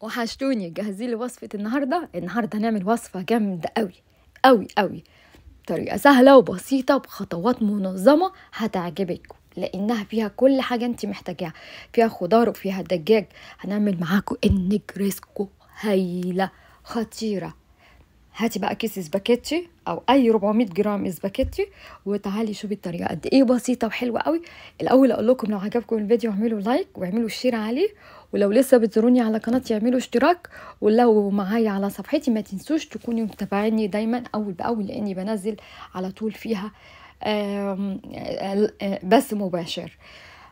وحشتوني جهزي لي وصفة النهاردة النهاردة هنعمل وصفة جامدة قوي قوي قوي طريقة سهلة وبسيطة بخطوات منظمة هتعجبك لانها فيها كل حاجة انت محتاجاها فيها خضار وفيها دجاج هنعمل معاكم النجرسكو هايلة خطيرة هاتي بقى كيس سباكيتي او اي 400 جرام سباكيتي وتعالي شوفي الطريقه قد ايه بسيطه وحلوه قوي الاول اقول لكم لو عجبكم الفيديو اعملوا لايك واعملوا شير عليه ولو لسه بتزوروني على قناتي اعملوا اشتراك ولو معايا على صفحتي ما تنسوش تكونوا متابعيني دايما اول باول لاني بنزل على طول فيها آه، آه، بث مباشر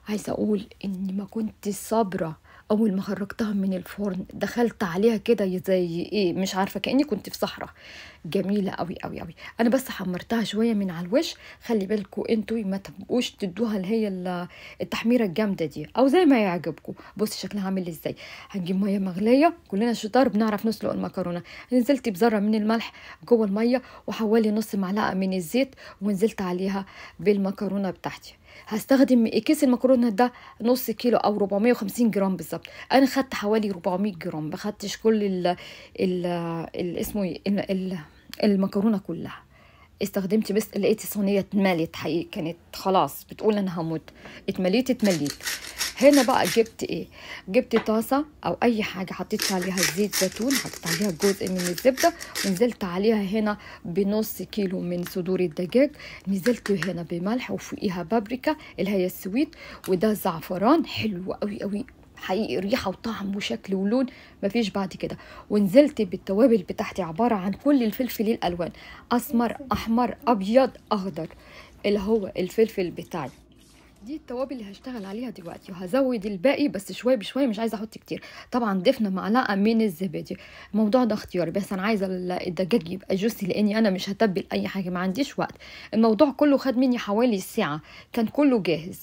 عايزه اقول اني ما كنت صابره اول ما خرجتها من الفرن دخلت عليها كده زي ايه مش عارفه كاني كنت في صحراء جميله قوي قوي قوي انا بس حمرتها شويه من على الوش خلي بالكوا انتوا ما تبقوش تدوها اللي هي التحميره الجامده دي او زي ما يعجبكم بصي شكلها عامل ازاي هنجيب ميه مغليه كلنا شطار بنعرف نسلق المكرونه نزلت بذره من الملح جوه الميه وحوالي نص معلقه من الزيت ونزلت عليها بالمكرونه بتاعتي هستخدم كيس المكرونه ده نص كيلو او 450 جرام بالظبط انا خدت حوالي 400 جرام ما خدتش كل ال ال اسمه إيه، المكرونه كلها استخدمت بس لقيت الصينيه اتملت حقيقي كانت خلاص بتقول انا هموت اتمليت اتمليت هنا بقى جبت ايه جبت طاسه او اي حاجه حطيت عليها زيت زيتون حطيت عليها جزء من الزبده ونزلت عليها هنا بنص كيلو من صدور الدجاج نزلت هنا بملح وفوقيها بابريكا اللي هي السويت وده زعفران حلو قوي قوي حقيقي ريحه وطعم وشكل ولون مفيش بعد كده ونزلت بالتوابل بتاعتي عباره عن كل الفلفل الالوان اسمر احمر ابيض اخضر اللي هو الفلفل بتاعي دي التوابل اللي هشتغل عليها دلوقتي وهزود الباقي بس شويه بشويه مش عايزه احط كتير طبعا ضفنا معلقه من الزبادي الموضوع ده اختياري بس انا عايزه الدجاج يبقى جوسي لاني انا مش هتبل اي حاجه ما عنديش وقت الموضوع كله خد مني حوالي ساعه كان كله جاهز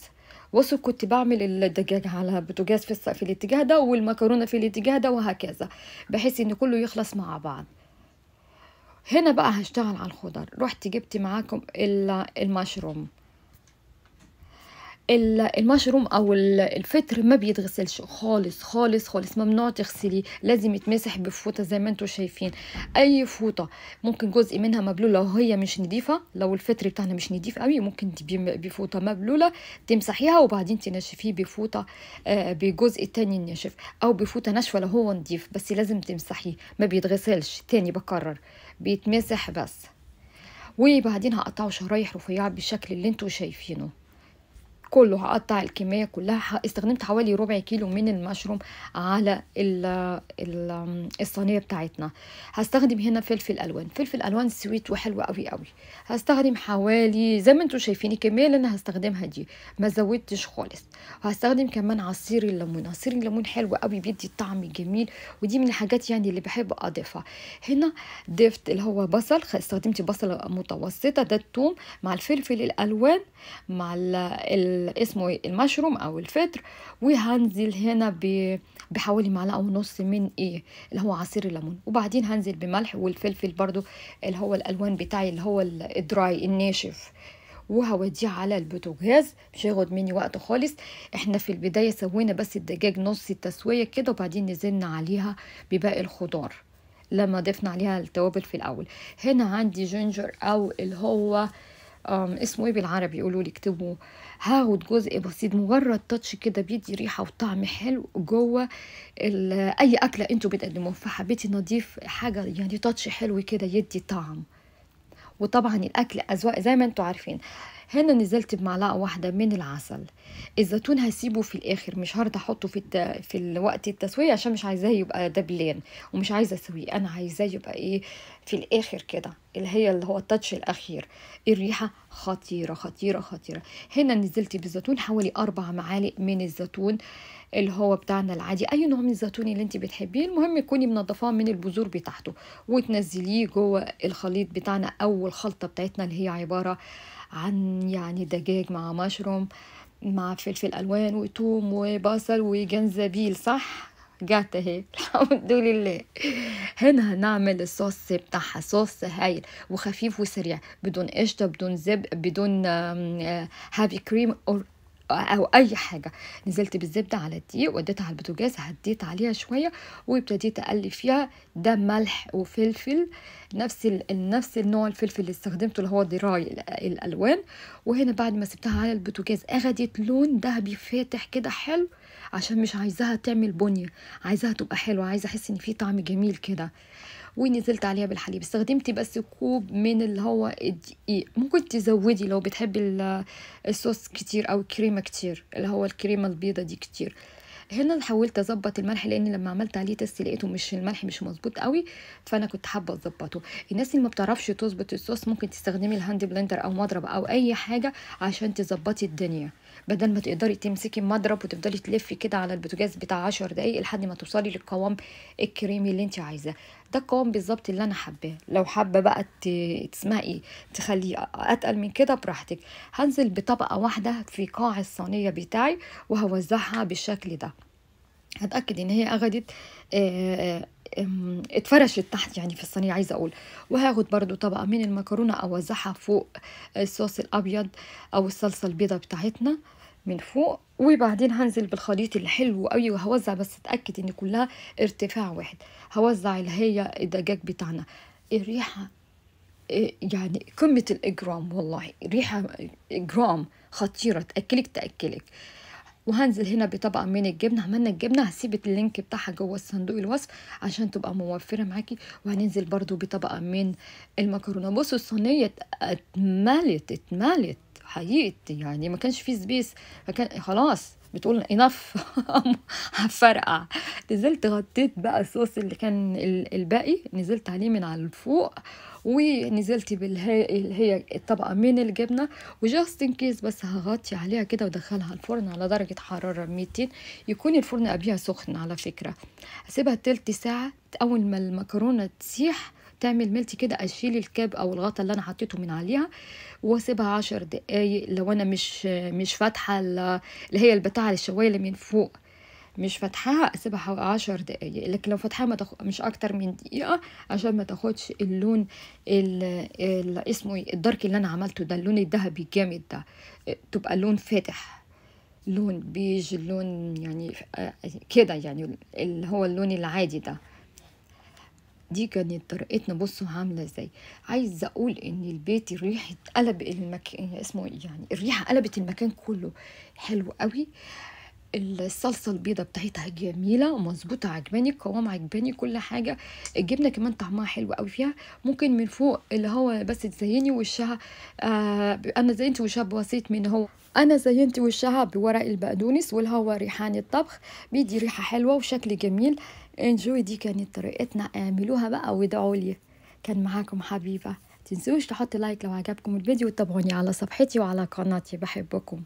بصوا كنت بعمل الدجاج على بوتاجاز في, في الاتجاه ده والمكرونه في الاتجاه ده وهكذا بحيث ان كله يخلص مع بعض هنا بقى هشتغل على الخضر رحت جبت معاكم المشروم المشروم او الفطر ما بيتغسلش خالص خالص خالص ممنوع تغسليه لازم يتمسح بفوطه زي ما انتم شايفين اي فوطه ممكن جزء منها مبلوله وهي مش نضيفه لو الفطر بتاعنا مش نضيف قوي ممكن بفوطه مبلوله تمسحيها وبعدين تنشفيه بفوطه آه، بجزء تاني ناشف او بفوطه ناشفه لو هو نضيف بس لازم تمسحيه ما بيتغسلش تاني بكرر بيتمسح بس وبعدين هقطعه شرايح رفيعه بالشكل اللي انتم شايفينه كله هقطع الكميه كلها استخدمت حوالي ربع كيلو من المشروم على الصينيه بتاعتنا هستخدم هنا فلفل الوان فلفل الوان سويت وحلو قوي قوي هستخدم حوالي زي ما انتم شايفين الكميه اللي انا هستخدمها دي ما زودتش خالص وهستخدم كمان عصير الليمون عصير الليمون حلو قوي بيدي طعم جميل ودي من الحاجات يعني اللي بحب اضيفها هنا ضفت اللي هو بصل استخدمت بصله متوسطه ده الثوم مع الفلفل الالوان مع ال اسمه إيه، المشروم او الفطر وهنزل هنا بحوالي معلقه ونص من ايه اللي هو عصير الليمون وبعدين هنزل بملح والفلفل برضو اللي هو الالوان بتاعي اللي هو الدراي الناشف وهوديه على البوتاجاز مش هياخد مني وقت خالص احنا في البدايه سوينا بس الدجاج نص التسويه كده وبعدين نزلنا عليها بباقي الخضار لما ضفنا عليها التوابل في الاول هنا عندي جينجر او اللي هو آه اسمه ايه بالعربي يقولوا لي اكتبوا هاخد جزء بسيط مجرد تاتش كده بيدي ريحه وطعم حلو جوه اي اكله انتوا بتقدموها فحبيتي نضيف حاجه يعني تاتش حلو كده يدي طعم وطبعا الاكل اذواق زي ما انتوا عارفين هنا نزلت بمعلقه واحده من العسل الزيتون هسيبه في الاخر مش هرد احطه في الت... في الوقت التسويه عشان مش عايزاه يبقى دبلان ومش عايزه اسويه انا عايزاه يبقى ايه في الاخر كده اللي هي اللي هو التاتش الاخير الريحه خطيره خطيره خطيره هنا نزلت بالزيتون حوالي اربع معالق من الزيتون اللي هو بتاعنا العادي اي نوع من الزيتون اللي انت بتحبيه المهم تكوني منضفاه من البذور بتاعته وتنزليه جوه الخليط بتاعنا او الخلطه بتاعتنا اللي هي عباره عن يعني دجاج مع مشروم مع فلفل الوان وتوم وبصل وجنزبيل صح جات اهي الحمد لله هنا هنعمل الصوص بتاعها صوص هايل وخفيف وسريع بدون قشطه بدون زب بدون هافي كريم اور او اي حاجه نزلت بالزبده على الدقيق وديتها على البوتاجاز هديت عليها شويه وابتديت اقلي فيها ده ملح وفلفل نفس نفس النوع الفلفل اللي استخدمته اللي هو دراي الالوان وهنا بعد ما سبتها على البوتاجاز اخدت لون ذهبي فاتح كده حلو عشان مش عايزاها تعمل بنيه عايزاها تبقى حلوه عايزه احس ان في طعم جميل كده ونزلت عليها بالحليب استخدمت بس كوب من اللي هو الدقيق ممكن تزودي لو بتحبي الصوص كتير او الكريمه كتير اللي هو الكريمه البيضه دي كتير هنا حاولت اظبط الملح لان لما عملت عليه تيست لقيته مش الملح مش مظبوط قوي فانا كنت حابه اظبطه الناس اللي ما بتعرفش تظبط الصوص ممكن تستخدمي الهاند بلندر او مضرب او اي حاجه عشان تظبطي الدنيا بدل ما تقدري تمسكي المضرب وتفضلي تلفي كده على البوتاجاز بتاع 10 دقايق لحد ما توصلي للقوام الكريمي اللي انت عايزاه ده القوام بالظبط اللي انا حباه لو حابه بقى تسمعي إيه، تخليه اتقل من كده براحتك هنزل بطبقه واحده في قاع الصينيه بتاعي وهوزعها بالشكل ده هتاكد ان هي اخدت آه، آه، اتفرشت تحت يعني في الصينيه عايزه اقول وهاخد برضو طبقه من المكرونه اوزعها فوق الصوص الابيض او الصلصه البيضه بتاعتنا من فوق وبعدين هنزل بالخليط الحلو قوي أيوة، وهوزع بس اتاكد ان كلها ارتفاع واحد هوزع اللي هي الدجاج بتاعنا الريحه إيه، يعني قمه الاجرام والله ريحه اجرام خطيره تاكلك تاكلك وهنزل هنا بطبقه من الجبنه عملنا الجبنه هسيب اللينك بتاعها جوه الصندوق الوصف عشان تبقى موفره معاكي وهننزل برضو بطبقه من المكرونه بصوا الصينيه اتملت اتملت حييت يعني ما كانش في سبيس فكان خلاص بتقول انف هفرقع نزلت غطيت بقى الصوص اللي كان الباقي نزلت عليه من على الفوق ونزلت بالهي اللي هي الطبقه من الجبنه وجاست ان كيس بس هغطي عليها كده وادخلها الفرن على درجه حراره 200 يكون الفرن قبلها سخن على فكره هسيبها تلت ساعه اول ما المكرونه تسيح تعمل ملتي كده اشيل الكاب او الغطا اللي انا حطيته من عليها واسيبها عشر دقايق لو انا مش مش فاتحه اللي هي البتاعه الشوايه اللي من فوق مش فاتحاها اسيبها عشر دقايق لكن لو فاتحاها ما تخ... مش اكتر من دقيقه عشان ما تاخدش اللون ال... ال... اسمه إيه، الدارك اللي انا عملته ده اللون الذهبي الجامد ده تبقى لون فاتح لون بيج لون يعني آه، كده يعني اللي هو اللون العادي ده دي كانت طريقتنا بصوا عامله ازاي عايز اقول ان البيت الريحه قلب المكان اسمه إيه يعني الريحه قلبت المكان كله حلو قوي الصلصه البيضه بتاعتها جميله مظبوطه عجباني القوام عجباني كل حاجه الجبنه كمان طعمها حلو قوي فيها ممكن من فوق اللي هو بس تزيني وشها آه انا زينت وشها بوسيط من هو انا زينت وشها بورق البقدونس والهوا ريحان الطبخ بيدي ريحه حلوه وشكل جميل انجوي دي كانت طريقتنا اعملوها بقى وادعوا لي كان معاكم حبيبه تنسوش تحط لايك لو عجبكم الفيديو وتابعوني على صفحتي وعلى قناتي بحبكم